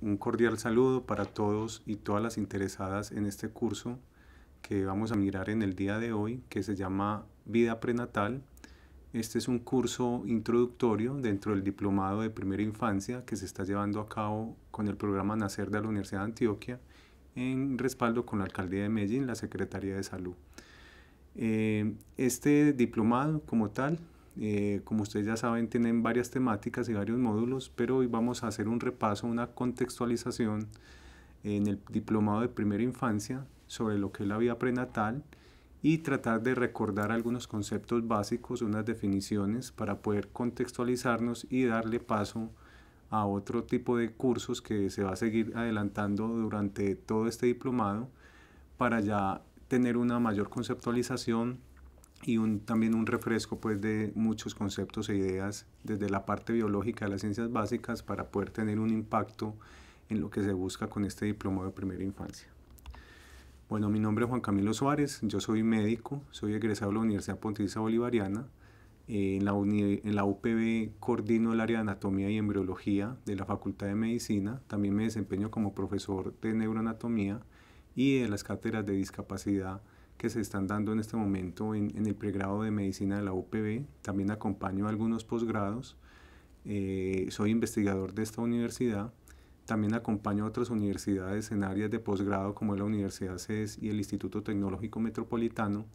un cordial saludo para todos y todas las interesadas en este curso que vamos a mirar en el día de hoy, que se llama Vida Prenatal. Este es un curso introductorio dentro del Diplomado de Primera Infancia que se está llevando a cabo con el programa Nacer de la Universidad de Antioquia en respaldo con la Alcaldía de Medellín, la Secretaría de Salud. Eh, este diplomado como tal eh, como ustedes ya saben, tienen varias temáticas y varios módulos, pero hoy vamos a hacer un repaso, una contextualización en el diplomado de primera infancia sobre lo que es la vida prenatal y tratar de recordar algunos conceptos básicos, unas definiciones para poder contextualizarnos y darle paso a otro tipo de cursos que se va a seguir adelantando durante todo este diplomado para ya tener una mayor conceptualización y también un refresco pues de muchos conceptos e ideas desde la parte biológica de las ciencias básicas para poder tener un impacto en lo que se busca con este diploma de primera infancia. Bueno, mi nombre es Juan Camilo Suárez, yo soy médico, soy egresado de la Universidad Pontificia Bolivariana, en, la en la UPB coordino el área de anatomía y embriología de la Facultad de Medicina, también me desempeño como profesor de neuroanatomía y de las cátedras de discapacidad que se están dando en este momento en, el pregrado de medicina de la UPB. También acompaño a algunos posgrados. Eh, soy investigador de esta universidad. También acompaño a otras universidades en áreas de posgrado como la Universidad CES y el Instituto Tecnológico Metropolitano.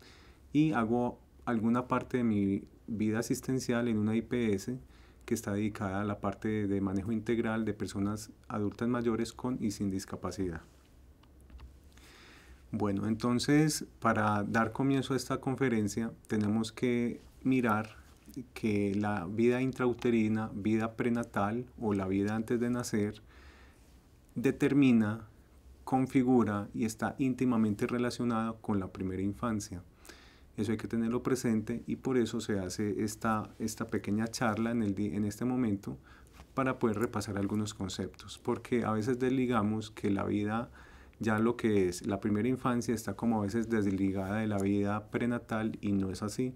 Y hago alguna parte de mi vida asistencial en una IPS que está dedicada a la parte de manejo integral de personas adultas mayores con y sin discapacidad. Bueno, entonces para dar comienzo a esta conferencia tenemos que mirar que la vida intrauterina, vida prenatal o la vida antes de nacer determina, configura y está íntimamente relacionada con la primera infancia. Eso hay que tenerlo presente y por eso se hace esta, esta pequeña charla en, el, en este momento para poder repasar algunos conceptos, porque a veces desligamos que la vida ya lo que es la primera infancia está como a veces desligada de la vida prenatal y no es así.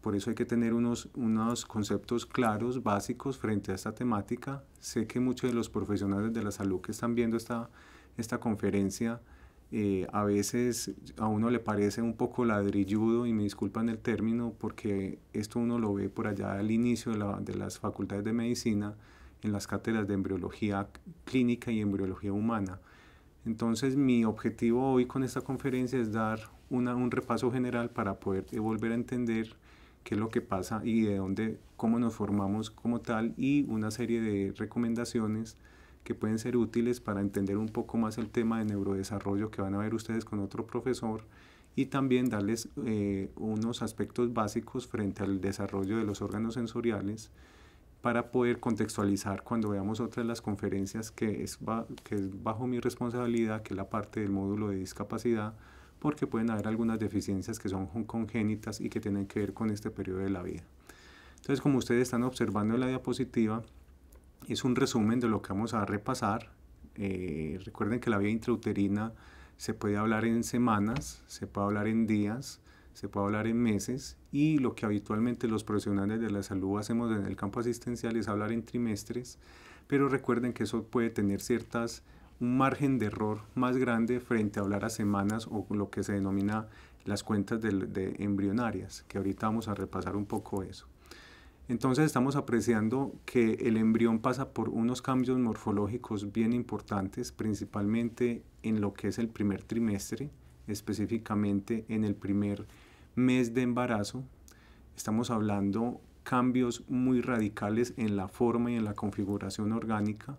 Por eso hay que tener unos, unos conceptos claros, básicos, frente a esta temática. Sé que muchos de los profesionales de la salud que están viendo esta, esta conferencia, eh, a veces a uno le parece un poco ladrilludo, y me disculpan el término, porque esto uno lo ve por allá al inicio de, de las facultades de medicina, en las cátedras de embriología clínica y embriología humana. Entonces mi objetivo hoy con esta conferencia es dar un repaso general para poder volver a entender qué es lo que pasa y de dónde, cómo nos formamos como tal y una serie de recomendaciones que pueden ser útiles para entender un poco más el tema de neurodesarrollo que van a ver ustedes con otro profesor y también darles eh, unos aspectos básicos frente al desarrollo de los órganos sensoriales para poder contextualizar cuando veamos otra de las conferencias que es, bajo mi responsabilidad, que es la parte del módulo de discapacidad, porque pueden haber algunas deficiencias que son congénitas y que tienen que ver con este periodo de la vida. Entonces, como ustedes están observando en la diapositiva, es un resumen de lo que vamos a repasar. Eh, recuerden que la vida intrauterina se puede hablar en semanas, se puede hablar en días, se puede hablar en meses y lo que habitualmente los profesionales de la salud hacemos en el campo asistencial es hablar en trimestres, pero recuerden que eso puede tener ciertas un margen de error más grande frente a hablar a semanas o lo que se denomina las cuentas de, embrionarias, que ahorita vamos a repasar un poco eso. Entonces estamos apreciando que el embrión pasa por unos cambios morfológicos bien importantes, principalmente en lo que es el primer trimestre, específicamente en el primer mes de embarazo, estamos hablando cambios muy radicales en la forma y en la configuración orgánica,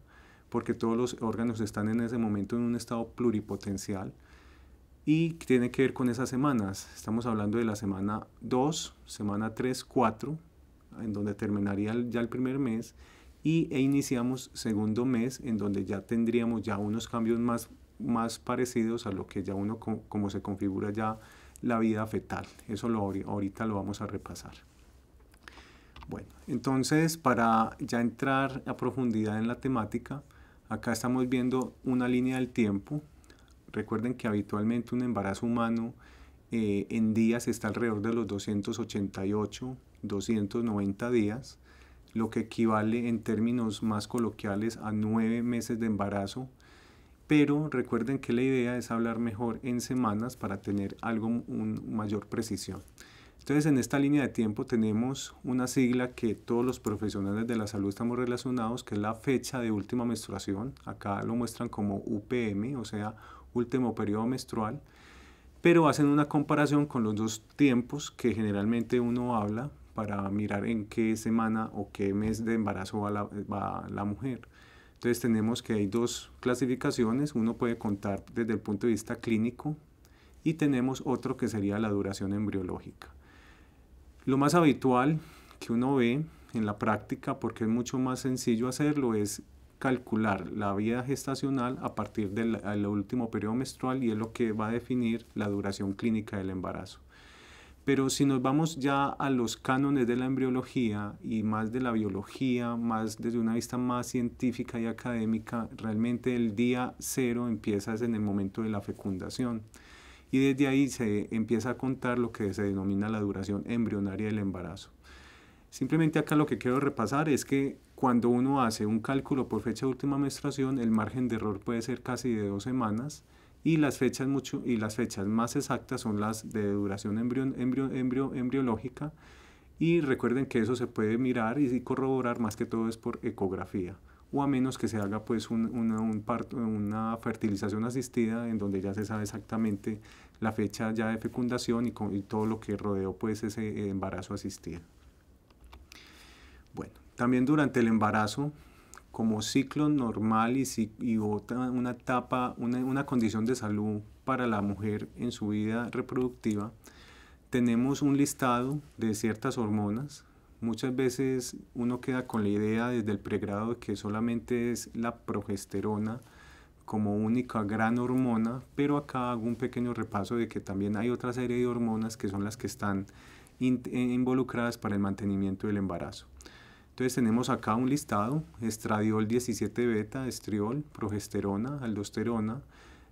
porque todos los órganos están en ese momento en un estado pluripotencial y tiene que ver con esas semanas. Estamos hablando de la semana 2, semana 3, 4, en donde terminaría ya el primer mes y, e iniciamos segundo mes en donde ya tendríamos ya unos cambios más, más parecidos a lo que ya uno como se configura ya la vida fetal. Eso ahorita lo vamos a repasar. Bueno, entonces para ya entrar a profundidad en la temática, acá estamos viendo una línea del tiempo. Recuerden que habitualmente un embarazo humano eh, en días está alrededor de los 288, 290 días, lo que equivale en términos más coloquiales a nueve meses de embarazo pero recuerden que la idea es hablar mejor en semanas para tener algo, un, mayor precisión. Entonces, en esta línea de tiempo tenemos una sigla que todos los profesionales de la salud estamos relacionados, que es la fecha de última menstruación. Acá lo muestran como UPM, o sea, último periodo menstrual, pero hacen una comparación con los dos tiempos que generalmente uno habla para mirar en qué semana o qué mes de embarazo va la, va la mujer. Entonces tenemos que hay dos clasificaciones, uno puede contar desde el punto de vista clínico y tenemos otro que sería la duración embriológica. Lo más habitual que uno ve en la práctica, porque es mucho más sencillo hacerlo, es calcular la vida gestacional a partir del, último periodo menstrual y es lo que va a definir la duración clínica del embarazo. Pero si nos vamos ya a los cánones de la embriología y más de la biología, más desde una vista más científica y académica, realmente el día cero empieza en el momento de la fecundación. Y desde ahí se empieza a contar lo que se denomina la duración embrionaria del embarazo. Simplemente acá lo que quiero repasar es que cuando uno hace un cálculo por fecha de última menstruación, el margen de error puede ser casi de dos semanas y las fechas, mucho, y las fechas más exactas son las de duración embriológica y recuerden que eso se puede mirar y corroborar más que todo es por ecografía o a menos que se haga pues un, una, un una fertilización asistida en donde ya se sabe exactamente la fecha ya de fecundación y, y todo lo que rodeó pues ese embarazo asistido. Bueno, también durante el embarazo como ciclo normal y, y una etapa, una, condición de salud para la mujer en su vida reproductiva, tenemos un listado de ciertas hormonas. Muchas veces uno queda con la idea desde el pregrado de que solamente es la progesterona como única gran hormona, pero acá hago un pequeño repaso de que también hay otra serie de hormonas que son las que están eh, involucradas para el mantenimiento del embarazo. Entonces tenemos acá un listado, estradiol 17 beta, estriol, progesterona, aldosterona,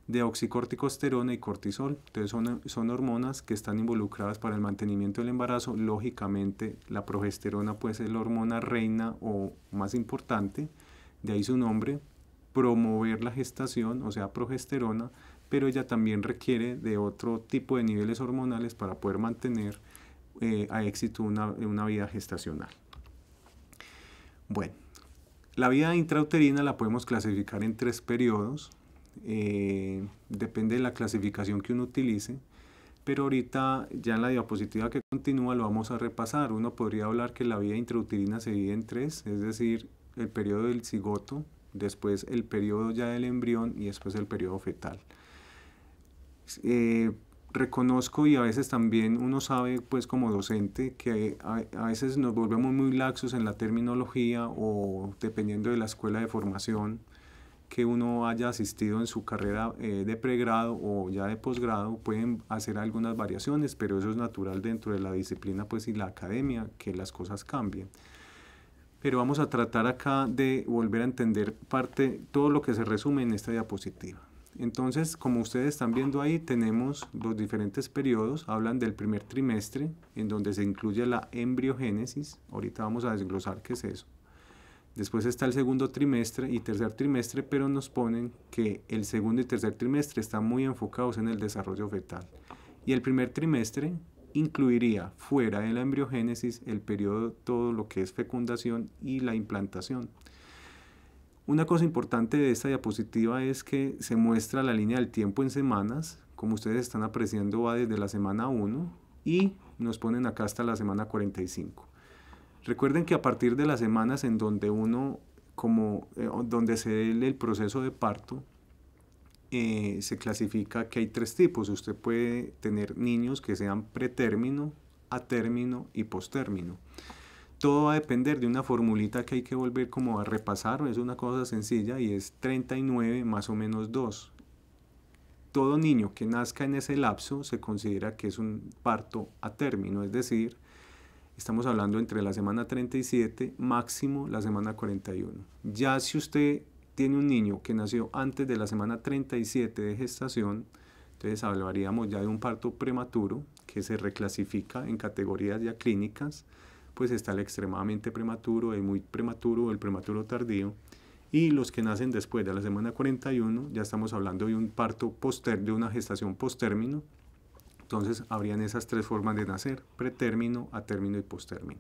deoxicorticosterona y cortisol. Entonces son, hormonas que están involucradas para el mantenimiento del embarazo. Lógicamente la progesterona puede ser la hormona reina o más importante, de ahí su nombre, promover la gestación, o sea, progesterona, pero ella también requiere de otro tipo de niveles hormonales para poder mantener eh, a éxito una vida gestacional. Bueno, la vida intrauterina la podemos clasificar en tres periodos. Eh, depende de la clasificación que uno utilice. Pero ahorita ya en la diapositiva que continúa lo vamos a repasar. Uno podría hablar que la vida intrauterina se divide en tres, es decir, el periodo del cigoto, después el periodo ya del embrión y después el periodo fetal. Eh, reconozco y a veces también uno sabe, pues como docente, que a, veces nos volvemos muy laxos en la terminología o dependiendo de la escuela de formación que uno haya asistido en su carrera eh, de pregrado o ya de posgrado, pueden hacer algunas variaciones, pero eso es natural dentro de la disciplina pues y la academia, que las cosas cambien. Pero vamos a tratar acá de volver a entender parte, todo lo que se resume en esta diapositiva. Entonces, como ustedes están viendo ahí, tenemos los diferentes periodos. Hablan del primer trimestre, en donde se incluye la embriogénesis. Ahorita vamos a desglosar qué es eso. Después está el segundo trimestre y tercer trimestre, pero nos ponen que el segundo y tercer trimestre están muy enfocados en el desarrollo fetal. Y el primer trimestre incluiría fuera de la embriogénesis el periodo todo lo que es fecundación y la implantación. Una cosa importante de esta diapositiva es que se muestra la línea del tiempo en semanas, como ustedes están apreciando va desde la semana 1 y nos ponen acá hasta la semana 45. Recuerden que a partir de las semanas en donde uno, como eh, donde se dé el proceso de parto, eh, se clasifica que hay tres tipos. Usted puede tener niños que sean pretérmino, a término y postérmino todo va a depender de una formulita que hay que volver como a repasar, es una cosa sencilla y es 39 más o menos 2. Todo niño que nazca en ese lapso se considera que es un parto a término, es decir, estamos hablando entre la semana 37 máximo la semana 41. Ya si usted tiene un niño que nació antes de la semana 37 de gestación, entonces hablaríamos ya de un parto prematuro que se reclasifica en categorías ya clínicas pues está el extremadamente prematuro, el muy prematuro, el prematuro tardío. Y los que nacen después de la semana 41, ya estamos hablando de un parto poster, de una gestación post-término, Entonces habrían esas tres formas de nacer, pretérmino, término y post-término.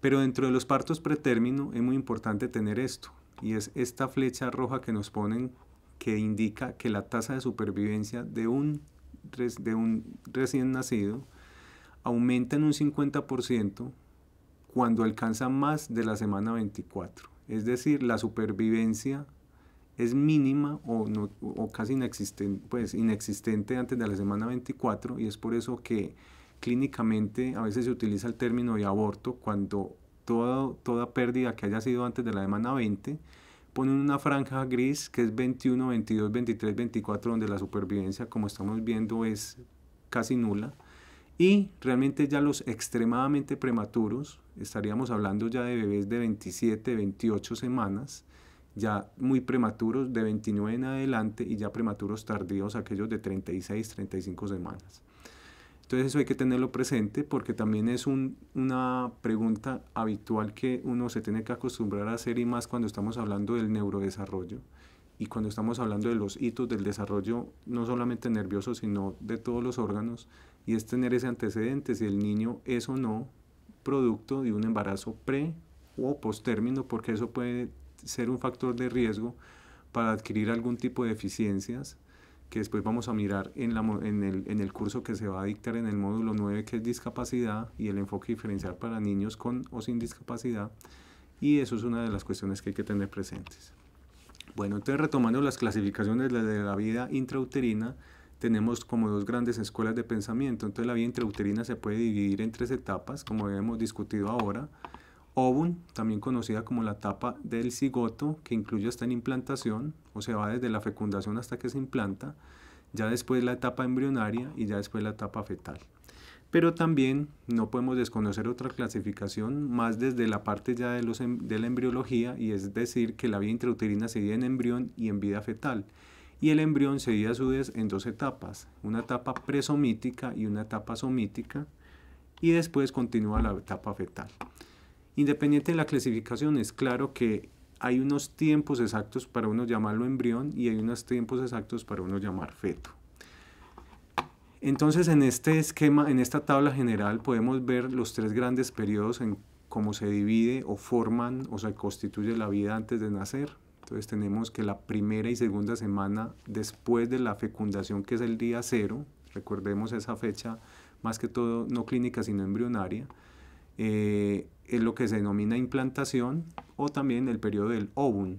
Pero dentro de los partos pretérmino es muy importante tener esto, y es esta flecha roja que nos ponen que indica que la tasa de supervivencia de un, de un recién nacido aumenta en un 50% cuando alcanza más de la semana 24. Es decir, la supervivencia es mínima o, no, o casi inexistente, pues, inexistente antes de la semana 24 y es por eso que clínicamente a veces se utiliza el término de aborto cuando todo, toda pérdida que haya sido antes de la semana 20 ponen una franja gris que es 21, 22, 23, 24, donde la supervivencia, como estamos viendo, es casi nula. Y realmente ya los extremadamente prematuros, estaríamos hablando ya de bebés de 27, 28 semanas, ya muy prematuros de 29 en adelante y ya prematuros tardíos aquellos de 36, 35 semanas. Entonces eso hay que tenerlo presente porque también es una pregunta habitual que uno se tiene que acostumbrar a hacer y más cuando estamos hablando del neurodesarrollo y cuando estamos hablando de los hitos del desarrollo no solamente nervioso sino de todos los órganos y es tener ese antecedente si el niño es o no producto de un embarazo pre o post término porque eso puede ser un factor de riesgo para adquirir algún tipo de deficiencias que después vamos a mirar en, el, en, el, curso que se va a dictar en el módulo 9, que es discapacidad y el enfoque diferencial para niños con o sin discapacidad. Y eso es una de las cuestiones que hay que tener presentes. Bueno, entonces retomando las clasificaciones de la vida intrauterina, tenemos como dos grandes escuelas de pensamiento. Entonces la vía intrauterina se puede dividir en tres etapas, como hemos discutido ahora. Ovum, también conocida como la etapa del cigoto, que incluye hasta en implantación, o sea, va desde la fecundación hasta que se implanta, ya después la etapa embrionaria y ya después la etapa fetal. Pero también no podemos desconocer otra clasificación más desde la parte ya de, los, em, de la embriología, y es decir, que la vía intrauterina se divide en embrión y en vida fetal y el embrión se divide a su vez en dos etapas, una etapa presomítica y una etapa somítica, y después continúa la etapa fetal. Independiente de la clasificación, es claro que hay unos tiempos exactos para uno llamarlo embrión y hay unos tiempos exactos para uno llamar feto. Entonces, en este esquema, en esta tabla general, podemos ver los tres grandes periodos en cómo se divide o forman o se constituye la vida antes de nacer, entonces tenemos que la primera y segunda semana después de la fecundación, que es el día cero, recordemos esa fecha más que todo no clínica sino embrionaria, eh, es lo que se denomina implantación o también el periodo del ovum.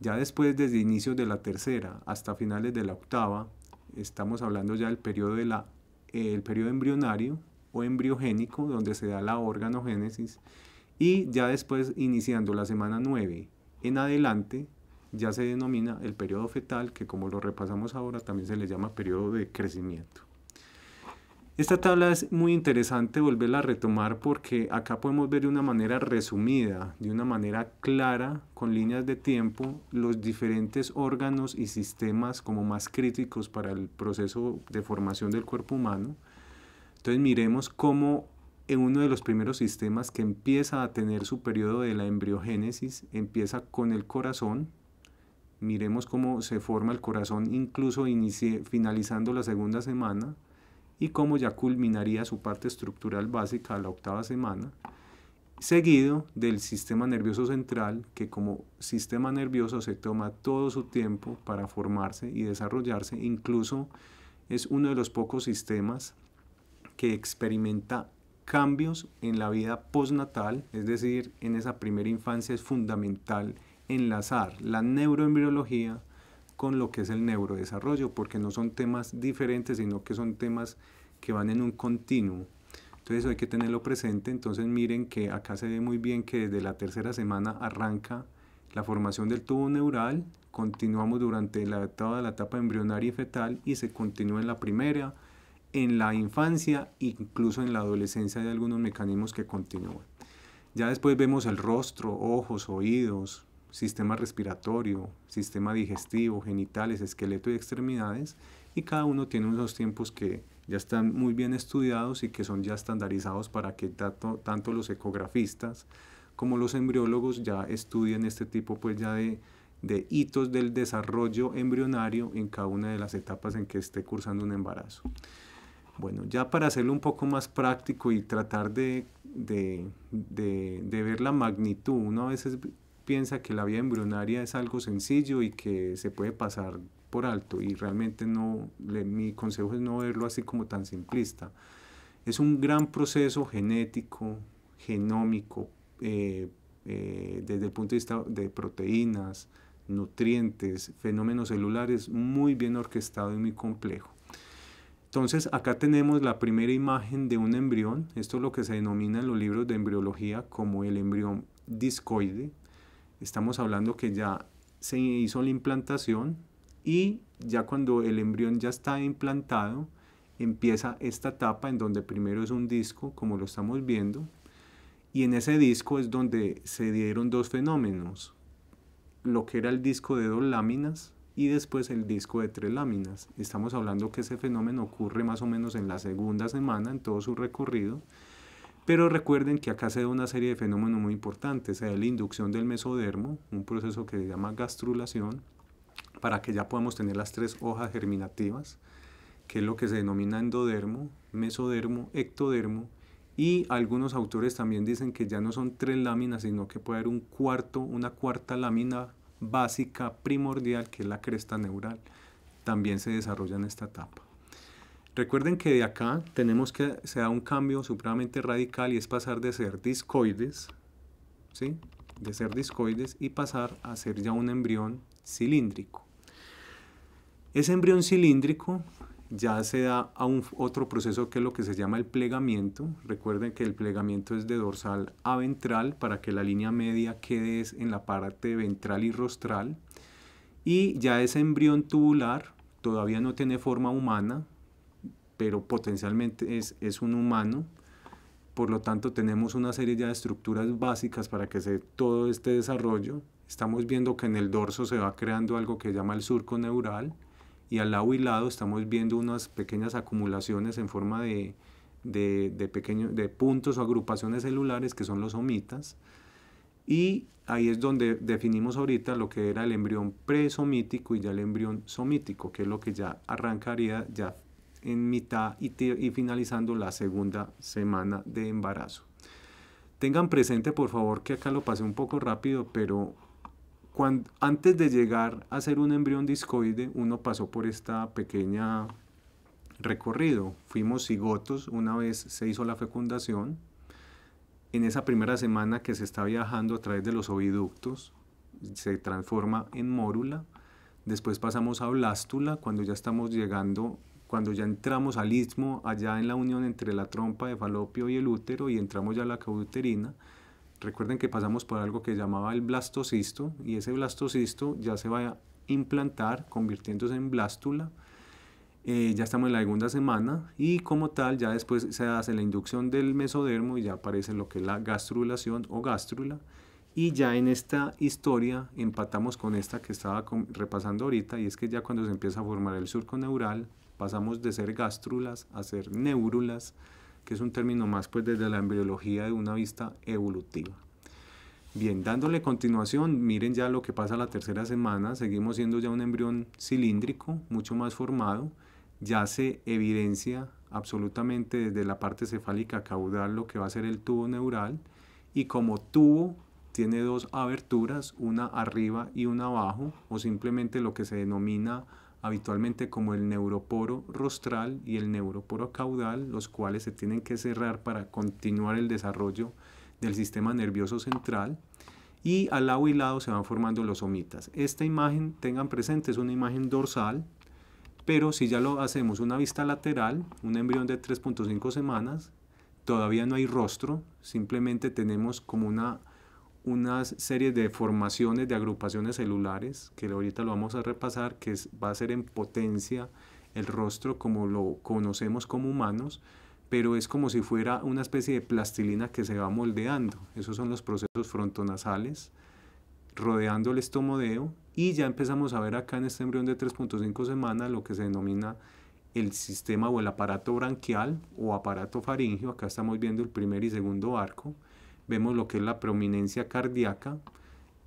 Ya después, desde inicios de la tercera hasta finales de la octava, estamos hablando ya del periodo, de la, el periodo embrionario o embriogénico, donde se da la organogénesis, y ya después, iniciando la semana 9 en adelante, ya se denomina el periodo fetal, que como lo repasamos ahora también se le llama periodo de crecimiento. Esta tabla es muy interesante volverla a retomar porque acá podemos ver de una manera resumida, de una manera clara, con líneas de tiempo, los diferentes órganos y sistemas como más críticos para el proceso de formación del cuerpo humano. Entonces miremos cómo en uno de los primeros sistemas que empieza a tener su periodo de la embriogénesis empieza con el corazón, miremos cómo se forma el corazón incluso inicie, finalizando la segunda semana y cómo ya culminaría su parte estructural básica a la octava semana, seguido del sistema nervioso central, que como sistema nervioso se toma todo su tiempo para formarse y desarrollarse, incluso es uno de los pocos sistemas que experimenta cambios en la vida postnatal, es decir, en esa primera infancia es fundamental enlazar la neuroembriología con lo que es el neurodesarrollo, porque no son temas diferentes, sino que son temas que van en un continuo. Entonces hay que tenerlo presente, entonces miren que acá se ve muy bien que desde la tercera semana arranca la formación del tubo neural, continuamos durante la, toda la etapa embrionaria y fetal y se continúa en la primera, en la infancia, incluso en la adolescencia hay algunos mecanismos que continúan. Ya después vemos el rostro, ojos, oídos, sistema respiratorio, sistema digestivo, genitales, esqueleto y extremidades, y cada uno tiene unos tiempos que ya están muy bien estudiados y que son ya estandarizados para que tanto, los ecografistas como los embriólogos ya estudien este tipo pues ya de, hitos del desarrollo embrionario en cada una de las etapas en que esté cursando un embarazo. Bueno, ya para hacerlo un poco más práctico y tratar de, ver la magnitud, uno a veces piensa que la vida embrionaria es algo sencillo y que se puede pasar por alto y realmente no, mi consejo es no verlo así como tan simplista. Es un gran proceso genético, genómico, eh, eh, desde el punto de vista de proteínas, nutrientes, fenómenos celulares, muy bien orquestado y muy complejo. Entonces acá tenemos la primera imagen de un embrión, esto es lo que se denomina en los libros de embriología como el embrión discoide, Estamos hablando que ya se hizo la implantación y ya cuando el embrión ya está implantado, empieza esta etapa en donde primero es un disco, como lo estamos viendo, y en ese disco es donde se dieron dos fenómenos, lo que era el disco de dos láminas y después el disco de tres láminas. Estamos hablando que ese fenómeno ocurre más o menos en la segunda semana en todo su recorrido pero recuerden que acá se da una serie de fenómenos muy importantes. Se la inducción del mesodermo, un proceso que se llama gastrulación, para que ya podamos tener las tres hojas germinativas, que es lo que se denomina endodermo, mesodermo, ectodermo y algunos autores también dicen que ya no son tres láminas, sino que puede haber un cuarto, una cuarta lámina básica primordial, que es la cresta neural. También se desarrolla en esta etapa. Recuerden que de acá tenemos que se da un cambio supremamente radical y es pasar de ser discoides, de ser discoides y pasar a ser ya un embrión cilíndrico. Ese embrión cilíndrico ya se da a un, otro proceso que es lo que se llama el plegamiento. Recuerden que el plegamiento es de dorsal a ventral para que la línea media quede en la parte ventral y rostral. Y ya ese embrión tubular todavía no tiene forma humana, pero potencialmente es, es un humano. Por lo tanto, tenemos una serie ya de estructuras básicas para que se todo este desarrollo. Estamos viendo que en el dorso se va creando algo que se llama el surco neural y al lado y lado estamos viendo unas pequeñas acumulaciones en forma de, de, de, de puntos o agrupaciones celulares que son los somitas. Y ahí es donde definimos ahorita lo que era el embrión presomítico y ya el embrión somítico, que es lo que ya arrancaría ya en mitad y, y finalizando la segunda semana de embarazo. Tengan presente, por favor, que acá lo pasé un poco rápido, pero antes de llegar a ser un embrión discoide, uno pasó por esta pequeña recorrido. Fuimos cigotos, una vez se hizo la fecundación. En esa primera semana que se está viajando a través de los oviductos, se transforma en mórula. Después pasamos a blástula, cuando ya estamos llegando cuando ya entramos al istmo, allá en la unión entre la trompa de falopio y el útero, y entramos ya a la cauterina, recuerden que pasamos por algo que llamaba el blastocisto, y ese blastocisto ya se va a implantar, convirtiéndose en blástula. Eh, ya estamos en la segunda semana, y como tal, ya después se hace la inducción del mesodermo y ya aparece lo que es la gastrulación o gástrula. Y ya en esta historia empatamos con esta que estaba repasando ahorita, y es que ya cuando se empieza a formar el surco neural, pasamos de ser gástrulas a ser neurulas, que es un término más pues desde la embriología de una vista evolutiva. Bien, dándole continuación, miren ya lo que pasa la tercera semana, seguimos siendo ya un embrión cilíndrico, mucho más formado, ya se evidencia absolutamente desde la parte cefálica caudal lo que va a ser el tubo neural y como tubo tiene dos aberturas, una arriba y una abajo, o simplemente lo que se denomina habitualmente como el neuroporo rostral y el neuroporo caudal, los cuales se tienen que cerrar para continuar el desarrollo del sistema nervioso central. Y al lado y lado se van formando los omitas. Esta imagen, tengan presente, es una imagen dorsal, pero si ya lo hacemos una vista lateral, un embrión de 3.5 semanas, todavía no hay rostro, simplemente tenemos como una unas series de formaciones de agrupaciones celulares, que ahorita lo vamos a repasar, que va a ser en potencia el rostro como lo conocemos como humanos, pero es como si fuera una especie de plastilina que se va moldeando. Esos son los procesos frontonasales, rodeando el estomodeo, y ya empezamos a ver acá en este embrión de 3.5 semanas lo que se denomina el sistema o el aparato branquial o aparato faríngeo, acá estamos viendo el primer y segundo arco, vemos lo que es la prominencia cardíaca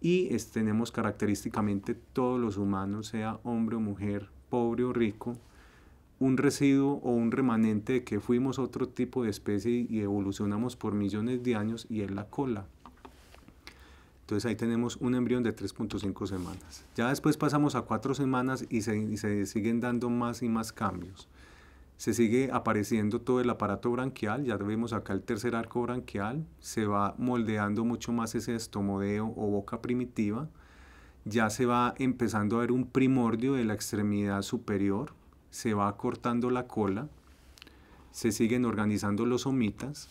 y tenemos característicamente todos los humanos, sea hombre o mujer, pobre o rico, un residuo o un remanente de que fuimos otro tipo de especie y evolucionamos por millones de años y es la cola. Entonces ahí tenemos un embrión de 3.5 semanas. Ya después pasamos a 4 semanas y se siguen dando más y más cambios se sigue apareciendo todo el aparato branquial, ya vemos acá el tercer arco branquial, se va moldeando mucho más ese estomodeo o boca primitiva, ya se va empezando a ver un primordio de la extremidad superior, se va cortando la cola, se siguen organizando los omitas,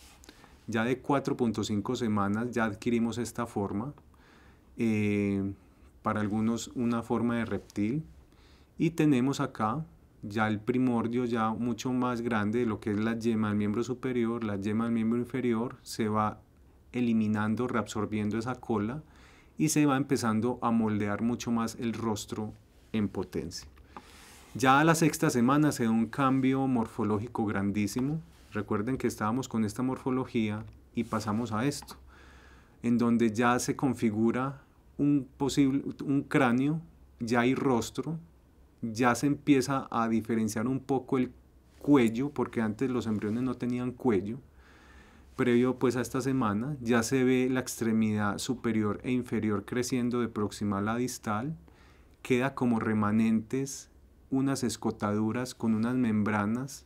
ya de 4.5 semanas ya adquirimos esta forma, eh, para algunos una forma de reptil, y tenemos acá ya el primordio ya mucho más grande de lo que es la yema del miembro superior, la yema del miembro inferior, se va eliminando, reabsorbiendo esa cola y se va empezando a moldear mucho más el rostro en potencia. Ya a la sexta semana se da un cambio morfológico grandísimo. Recuerden que estábamos con esta morfología y pasamos a esto, en donde ya se configura un, un cráneo, ya hay rostro, ya se empieza a diferenciar un poco el cuello, porque antes los embriones no tenían cuello. Previo pues a esta semana ya se ve la extremidad superior e inferior creciendo de proximal a distal. Queda como remanentes unas escotaduras con unas membranas.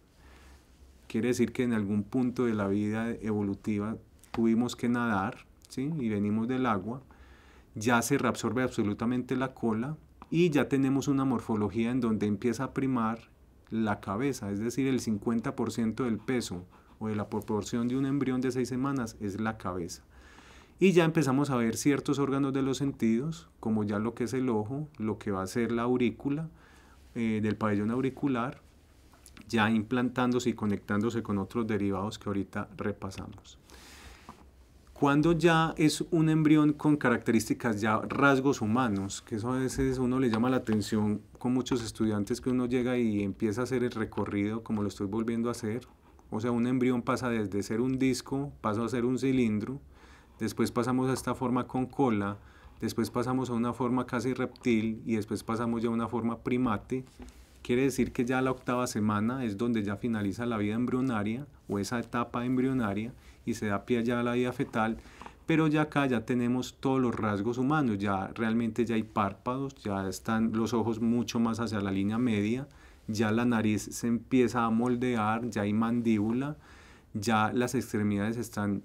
Quiere decir que en algún punto de la vida evolutiva tuvimos que nadar ¿sí? y venimos del agua. Ya se reabsorbe absolutamente la cola y ya tenemos una morfología en donde empieza a primar la cabeza, es decir, el 50% del peso o de la proporción de un embrión de seis semanas es la cabeza. Y ya empezamos a ver ciertos órganos de los sentidos, como ya lo que es el ojo, lo que va a ser la aurícula, eh, del pabellón auricular, ya implantándose y conectándose con otros derivados que ahorita repasamos cuando ya es un embrión con características ya rasgos humanos, que eso a veces uno le llama la atención con muchos estudiantes que uno llega y empieza a hacer el recorrido como lo estoy volviendo a hacer. O sea, un embrión pasa desde ser un disco, pasa a ser un cilindro, después pasamos a esta forma con cola, después pasamos a una forma casi reptil y después pasamos ya a una forma primate. Quiere decir que ya la octava semana es donde ya finaliza la vida embrionaria o esa etapa embrionaria y se da pie ya a la vida fetal, pero ya acá ya tenemos todos los rasgos humanos, ya realmente ya hay párpados, ya están los ojos mucho más hacia la línea media, ya la nariz se empieza a moldear, ya hay mandíbula, ya las extremidades están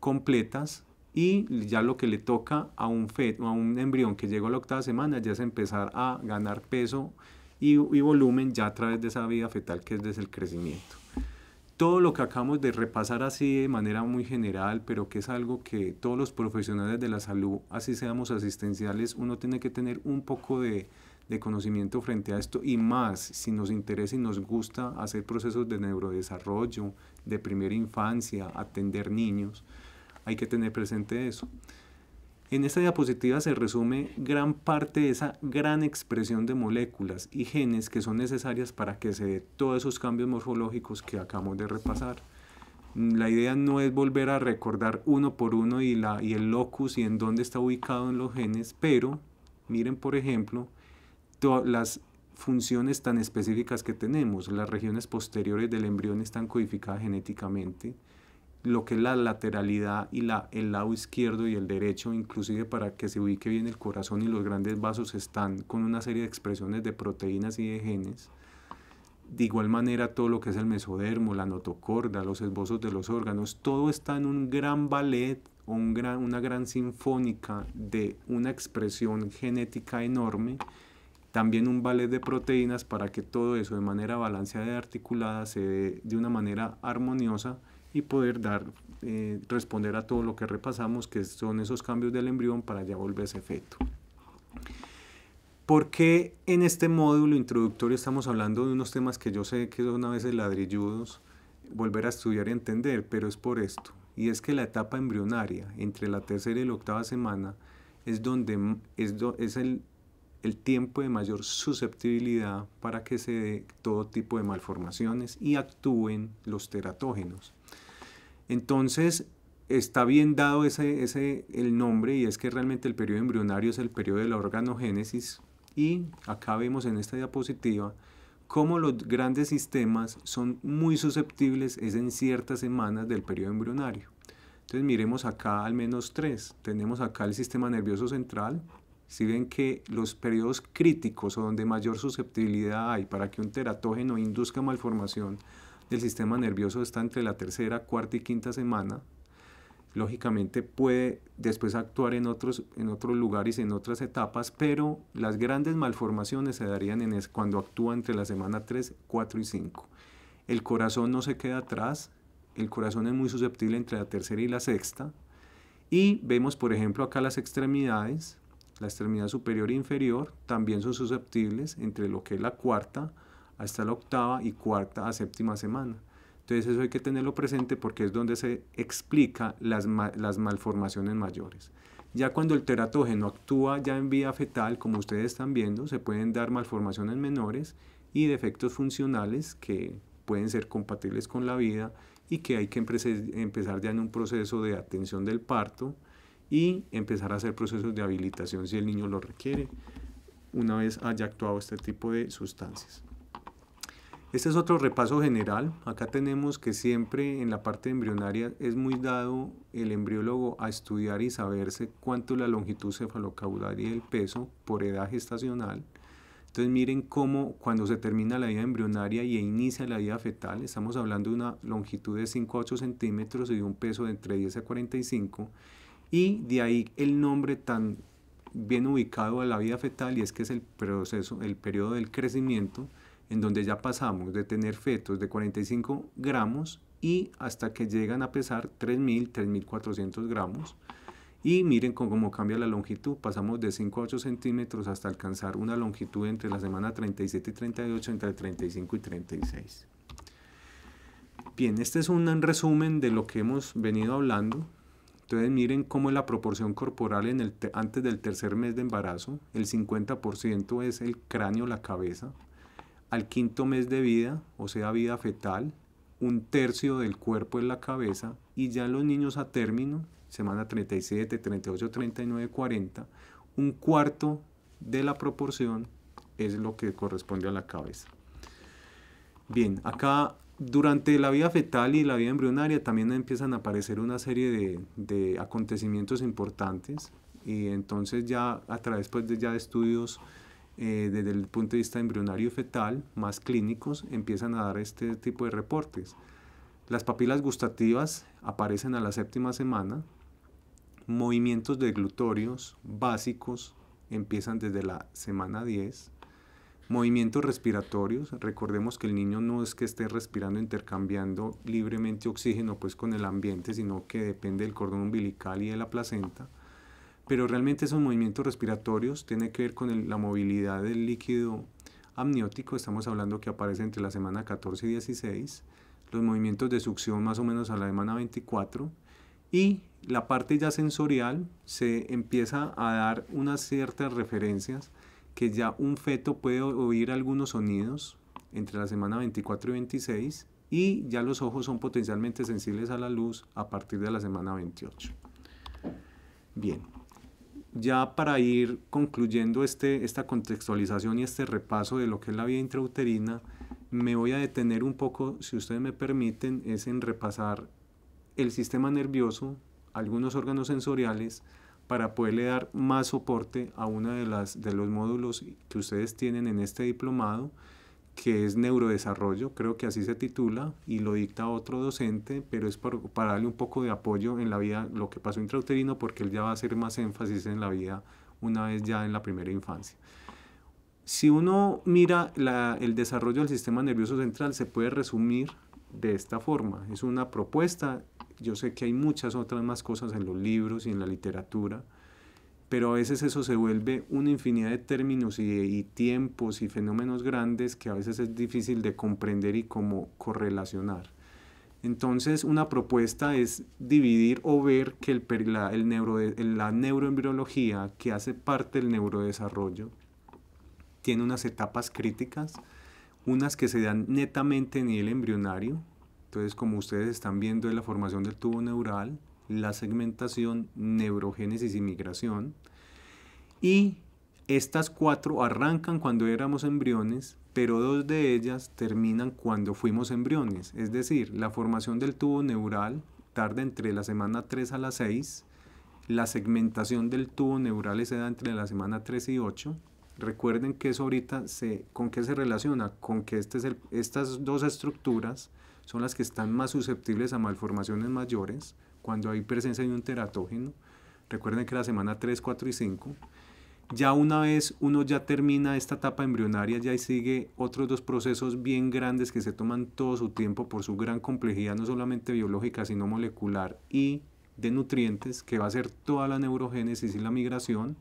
completas y ya lo que le toca a un feto, a un embrión que llegó a la octava semana ya es empezar a ganar peso y volumen ya a través de esa vida fetal que es desde el crecimiento todo lo que acabamos de repasar así de manera muy general, pero que es algo que todos los profesionales de la salud, así seamos asistenciales, uno tiene que tener un poco de, de conocimiento frente a esto y más si nos interesa y nos gusta hacer procesos de neurodesarrollo, de primera infancia, atender niños, hay que tener presente eso. En esta diapositiva se resume gran parte de esa gran expresión de moléculas y genes que son necesarias para que se dé todos esos cambios morfológicos que acabamos de repasar. La idea no es volver a recordar uno por uno y, la, y el locus y en dónde está ubicado en los genes, pero miren por ejemplo todas las funciones tan específicas que tenemos. Las regiones posteriores del embrión están codificadas genéticamente lo que es la lateralidad y la, el lado izquierdo y el derecho, inclusive para que se ubique bien el corazón y los grandes vasos están con una serie de expresiones de proteínas y de genes. De igual manera, todo lo que es el mesodermo, la notocorda, los esbozos de los órganos, todo está en un gran ballet o un gran, una gran sinfónica de una expresión genética enorme. También un ballet de proteínas para que todo eso de manera balanceada y articulada se dé de una manera armoniosa y poder dar, eh, responder a todo lo que repasamos, que son esos cambios del embrión para ya ese feto. ¿Por qué en este módulo introductorio estamos hablando de unos temas que yo sé que son a veces ladrilludos, volver a estudiar y entender, pero es por esto? Y es que la etapa embrionaria, entre la tercera y la octava semana, es donde es, el, el tiempo de mayor susceptibilidad para que se dé todo tipo de malformaciones y actúen los teratógenos. Entonces, está bien dado ese, el nombre y es que realmente el periodo embrionario es el periodo de la organogénesis y acá vemos en esta diapositiva cómo los grandes sistemas son muy susceptibles es en ciertas semanas del periodo embrionario. Entonces miremos acá al menos tres. Tenemos acá el sistema nervioso central. Si ven que los periodos críticos o donde mayor susceptibilidad hay para que un teratógeno induzca malformación el sistema nervioso está entre la tercera, cuarta y quinta semana. Lógicamente puede después actuar en otros, en otros lugares, en otras etapas, pero las grandes malformaciones se darían en cuando actúa entre la semana 3, 4 y 5. El corazón no se queda atrás, el corazón es muy susceptible entre la tercera y la sexta. Y vemos, por ejemplo, acá las extremidades, la extremidad superior e inferior, también son susceptibles entre lo que es la cuarta, hasta la octava y cuarta a séptima semana. Entonces eso hay que tenerlo presente porque es donde se explica las, malformaciones mayores. Ya cuando el teratógeno actúa ya en vía fetal, como ustedes están viendo, se pueden dar malformaciones menores y defectos funcionales que pueden ser compatibles con la vida y que hay que empezar ya en un proceso de atención del parto y empezar a hacer procesos de habilitación si el niño lo requiere una vez haya actuado este tipo de sustancias. Este es otro repaso general. Acá tenemos que siempre en la parte embrionaria es muy dado el embriólogo a estudiar y saberse cuánto la longitud cefalocaudal y el peso por edad gestacional. Entonces miren cómo cuando se termina la vida embrionaria y inicia la vida fetal, estamos hablando de una longitud de 5 a 8 centímetros y de un peso de entre 10 a 45. Y de ahí el nombre tan bien ubicado a la vida fetal y es que es el proceso, el periodo del crecimiento en donde ya pasamos de tener fetos de 45 gramos y hasta que llegan a pesar 3.000, 3.400 gramos. Y miren cómo cambia la longitud, pasamos de 5 a 8 centímetros hasta alcanzar una longitud entre la semana 37 y 38, entre 35 y 36. Bien, este es un resumen de lo que hemos venido hablando. Entonces miren cómo es la proporción corporal en el antes del tercer mes de embarazo. El 50% es el cráneo, la cabeza al quinto mes de vida, o sea, vida fetal, un tercio del cuerpo es la cabeza y ya los niños a término, semana 37, 38, 39, 40, un cuarto de la proporción es lo que corresponde a la cabeza. Bien, acá durante la vida fetal y la vida embrionaria también empiezan a aparecer una serie de, acontecimientos importantes y entonces ya a través pues, de, ya de estudios eh, desde el punto de vista embrionario fetal, más clínicos, empiezan a dar este tipo de reportes. Las papilas gustativas aparecen a la séptima semana, movimientos deglutorios básicos empiezan desde la semana 10, movimientos respiratorios, recordemos que el niño no es que esté respirando intercambiando libremente oxígeno pues con el ambiente, sino que depende del cordón umbilical y de la placenta pero realmente esos movimientos respiratorios tienen que ver con la movilidad del líquido amniótico, estamos hablando que aparece entre la semana 14 y 16, los movimientos de succión más o menos a la semana 24 y la parte ya sensorial se empieza a dar unas ciertas referencias que ya un feto puede oír algunos sonidos entre la semana 24 y 26 y ya los ojos son potencialmente sensibles a la luz a partir de la semana 28. Bien ya para ir concluyendo este, esta contextualización y este repaso de lo que es la vida intrauterina, me voy a detener un poco, si ustedes me permiten, es en repasar el sistema nervioso, algunos órganos sensoriales, para poderle dar más soporte a uno de los módulos que ustedes tienen en este diplomado que es neurodesarrollo, creo que así se titula, y lo dicta otro docente, pero es para darle un poco de apoyo en la vida, lo que pasó intrauterino, porque él ya va a hacer más énfasis en la vida una vez ya en la primera infancia. Si uno mira el desarrollo del sistema nervioso central, se puede resumir de esta forma. Es una propuesta, yo sé que hay muchas otras más cosas en los libros y en la literatura, pero a veces eso se vuelve una infinidad de términos y, tiempos y fenómenos grandes que a veces es difícil de comprender y como correlacionar. Entonces una propuesta es dividir o ver que la, neuroembriología que hace parte del neurodesarrollo tiene unas etapas críticas, unas que se dan netamente en el embrionario, entonces como ustedes están viendo en la formación del tubo neural, la segmentación, neurogénesis y migración. Y estas cuatro arrancan cuando éramos embriones, pero dos de ellas terminan cuando fuimos embriones. Es decir, la formación del tubo neural tarda entre la semana 3 a la 6, la segmentación del tubo neural se da entre la semana 3 y 8. Recuerden que eso ahorita, ¿con qué se relaciona? Con que este estas dos estructuras son las que están más susceptibles a malformaciones mayores cuando hay presencia de un teratógeno, recuerden que la semana 3, 4 y 5, ya una vez uno ya termina esta etapa embrionaria, ya sigue otros dos procesos bien grandes que se toman todo su tiempo por su gran complejidad, no solamente biológica, sino molecular y de nutrientes, que va a ser toda la neurogénesis y la migración.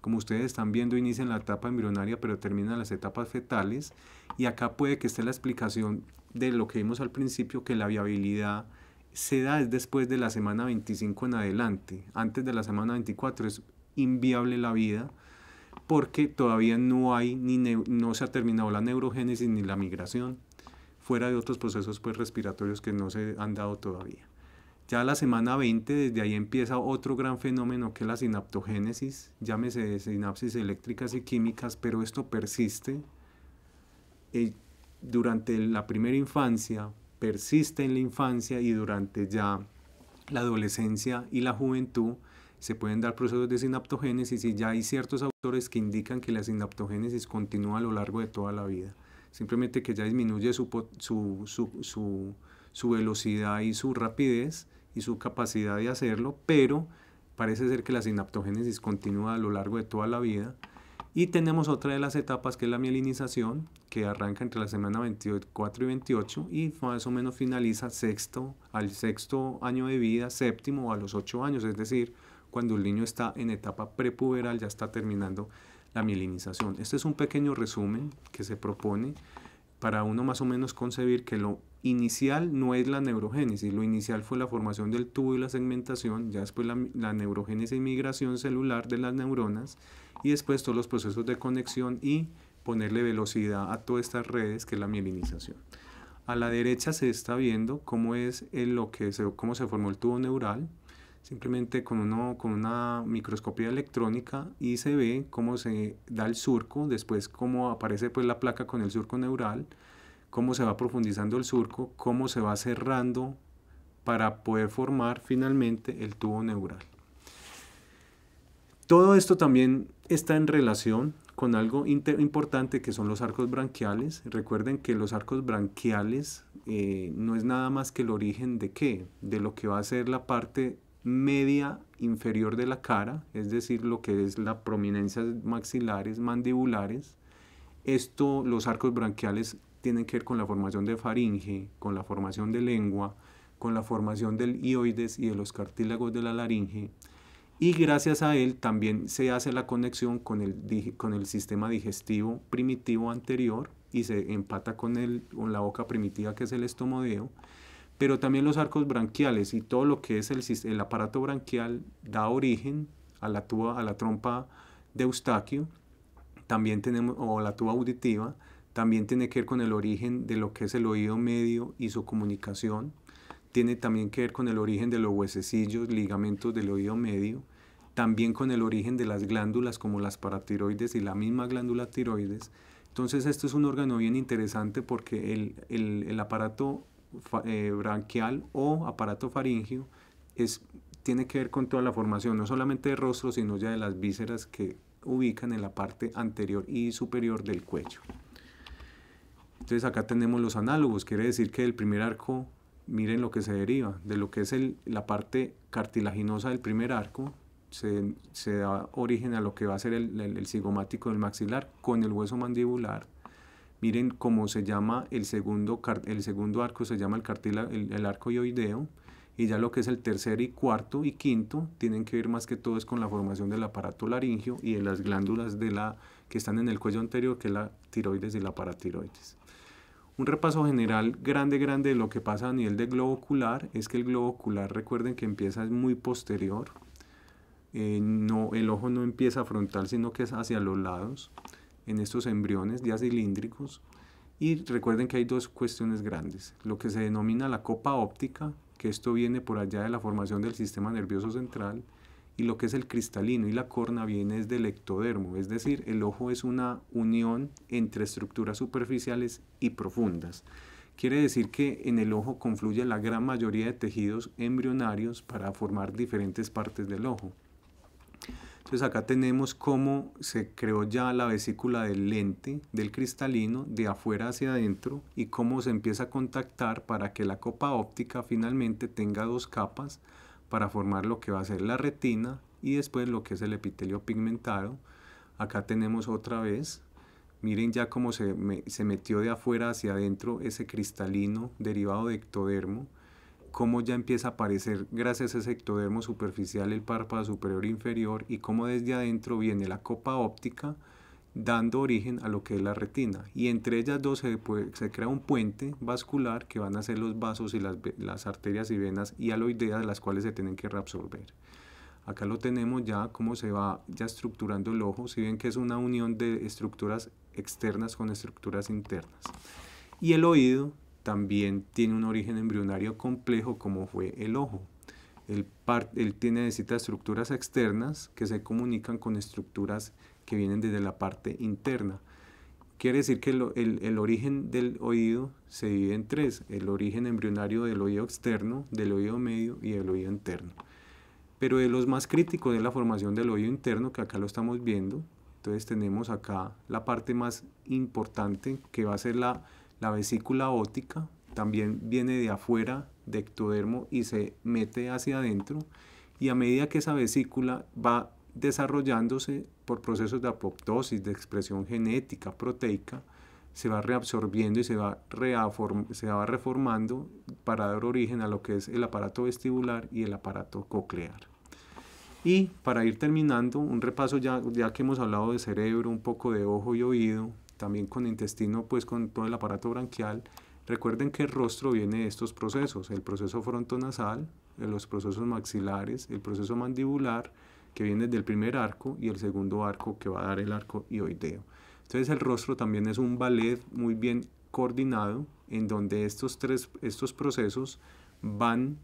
Como ustedes están viendo, inicia en la etapa embrionaria, pero terminan las etapas fetales. Y acá puede que esté la explicación de lo que vimos al principio, que la viabilidad se da después de la semana 25 en adelante. Antes de la semana 24 es inviable la vida porque todavía no hay ni no se ha terminado la neurogénesis ni la migración fuera de otros procesos pues respiratorios que no se han dado todavía. Ya la semana 20, desde ahí empieza otro gran fenómeno que es la sinaptogénesis, llámese sinapsis eléctricas y químicas, pero esto persiste eh, durante la primera infancia, persiste en la infancia y durante ya la adolescencia y la juventud se pueden dar procesos de sinaptogénesis y ya hay ciertos autores que indican que la sinaptogénesis continúa a lo largo de toda la vida. Simplemente que ya disminuye su, velocidad y su rapidez y su capacidad de hacerlo, pero parece ser que la sinaptogénesis continúa a lo largo de toda la vida y tenemos otra de las etapas que es la mielinización, que arranca entre la semana 24 y 28 y más o menos finaliza sexto, al sexto año de vida, séptimo o a los ocho años, es decir, cuando el niño está en etapa prepuberal, ya está terminando la mielinización. Este es un pequeño resumen que se propone para uno más o menos concebir que lo inicial no es la neurogénesis, lo inicial fue la formación del tubo y la segmentación, ya después la, la neurogénesis y migración celular de las neuronas, y después todos los procesos de conexión y ponerle velocidad a todas estas redes que es la mielinización. A la derecha se está viendo cómo es lo que se, cómo se formó el tubo neural, simplemente con, uno, con una microscopía electrónica y se ve cómo se da el surco, después cómo aparece pues la placa con el surco neural, cómo se va profundizando el surco, cómo se va cerrando para poder formar finalmente el tubo neural. Todo esto también está en relación con algo importante que son los arcos branquiales. Recuerden que los arcos branquiales eh, no es nada más que el origen de qué, de lo que va a ser la parte media inferior de la cara, es decir, lo que es la prominencia maxilares, mandibulares. Esto, los arcos branquiales tienen que ver con la formación de faringe, con la formación de lengua, con la formación del ioides y de los cartílagos de la laringe y gracias a él también se hace la conexión con el, con el sistema digestivo primitivo anterior y se empata con, el, con la boca primitiva que es el estomodeo, pero también los arcos branquiales y todo lo que es el, aparato branquial da origen a la, tuba, a la trompa de Eustaquio, también tenemos, o la tuba auditiva, también tiene que ver con el origen de lo que es el oído medio y su comunicación tiene también que ver con el origen de los huesecillos, ligamentos del oído medio, también con el origen de las glándulas como las paratiroides y la misma glándula tiroides. Entonces esto es un órgano bien interesante porque el, aparato eh, branquial o aparato faríngeo es, tiene que ver con toda la formación, no solamente de rostro, sino ya de las vísceras que ubican en la parte anterior y superior del cuello. Entonces acá tenemos los análogos, quiere decir que el primer arco miren lo que se deriva. De lo que es la parte cartilaginosa del primer arco, se, da origen a lo que va a ser el, el, cigomático del maxilar con el hueso mandibular. Miren cómo se llama el segundo, el segundo arco, se llama el, cartila, el, arco yoideo, Y ya lo que es el tercer y cuarto y quinto tienen que ver más que todo con la formación del aparato laringio y de las glándulas de la, que están en el cuello anterior, que es la tiroides y la paratiroides. Un repaso general grande, grande de lo que pasa a nivel de globo ocular es que el globo ocular, recuerden que empieza muy posterior. Eh, no, el ojo no empieza frontal, sino que es hacia los lados, en estos embriones ya cilíndricos. Y recuerden que hay dos cuestiones grandes. Lo que se denomina la copa óptica, que esto viene por allá de la formación del sistema nervioso central, y lo que es el cristalino y la corna viene es del ectodermo, es decir, el ojo es una unión entre estructuras superficiales y profundas. Quiere decir que en el ojo confluye la gran mayoría de tejidos embrionarios para formar diferentes partes del ojo. Entonces acá tenemos cómo se creó ya la vesícula del lente, del cristalino, de afuera hacia adentro y cómo se empieza a contactar para que la copa óptica finalmente tenga dos capas, para formar lo que va a ser la retina y después lo que es el epitelio pigmentado. Acá tenemos otra vez, miren ya cómo se, metió de afuera hacia adentro ese cristalino derivado de ectodermo, cómo ya empieza a aparecer gracias a ese ectodermo superficial el párpado superior e inferior y cómo desde adentro viene la copa óptica, dando origen a lo que es la retina. Y entre ellas dos se, crea un puente vascular que van a ser los vasos y las, arterias y venas y aloideas las cuales se tienen que reabsorber. Acá lo tenemos ya cómo se va ya estructurando el ojo, si bien que es una unión de estructuras externas con estructuras internas. Y el oído también tiene un origen embrionario complejo como fue el ojo. Él, tiene, necesita estructuras externas que se comunican con estructuras que vienen desde la parte interna. Quiere decir que el, origen del oído se divide en tres, el origen embrionario del oído externo, del oído medio y del oído interno. Pero de los más críticos es la formación del oído interno, que acá lo estamos viendo. Entonces tenemos acá la parte más importante, que va a ser la, vesícula ótica, también viene de afuera de ectodermo y se mete hacia adentro. Y a medida que esa vesícula va desarrollándose, por procesos de apoptosis, de expresión genética, proteica, se va reabsorbiendo y se va, se va reformando para dar origen a lo que es el aparato vestibular y el aparato coclear. Y para ir terminando, un repaso ya, ya que hemos hablado de cerebro, un poco de ojo y oído, también con intestino, pues con todo el aparato branquial. Recuerden que el rostro viene de estos procesos, el proceso frontonasal, los procesos maxilares, el proceso mandibular, que viene del primer arco y el segundo arco que va a dar el arco y ioideo. Entonces el rostro también es un ballet muy bien coordinado en donde estos tres estos procesos van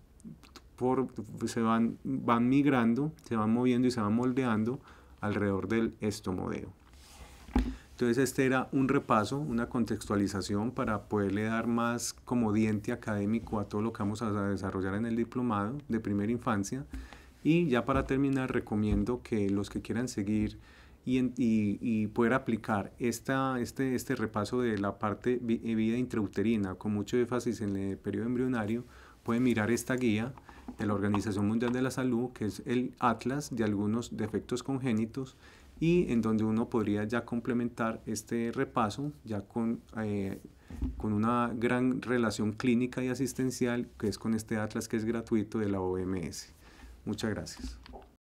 por, se van, van migrando, se van moviendo y se van moldeando alrededor del estomodeo. Entonces este era un repaso, una contextualización para poderle dar más como diente académico a todo lo que vamos a desarrollar en el diplomado de primera infancia. Y ya para terminar, recomiendo que los que quieran seguir y, poder aplicar este, este, repaso de la parte de eh, vida intrauterina con mucho énfasis en el periodo embrionario, pueden mirar esta guía de la Organización Mundial de la Salud, que es el Atlas de algunos defectos congénitos, y en donde uno podría ya complementar este repaso ya con eh, una gran relación clínica y asistencial, que es con este Atlas que es gratuito de la OMS. Muchas gracias.